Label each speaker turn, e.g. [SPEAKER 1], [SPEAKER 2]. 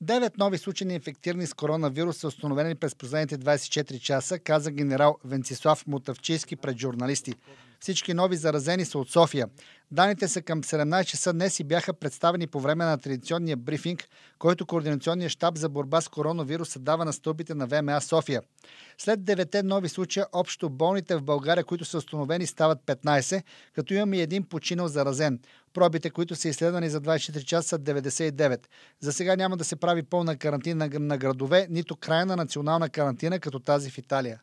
[SPEAKER 1] Девет нови случаи инфектирани с коронавирус са установени през последните 24 часа, каза генерал Венцислав Мутавчийски пред журналисти. Всички нови заразени са от София. Даните са към 17 часа днес и бяха представени по време на традиционния брифинг, който Координационният щаб за борба с коронавируса дава на стълбите на ВМА София. След 9 нови случая, общо болните в България, които са установени, стават 15, като имаме един починал заразен. Пробите, които са изследвани за 24 часа, са 99. За сега няма да се прави пълна карантина на градове, нито крайна национална карантина, като тази в Италия.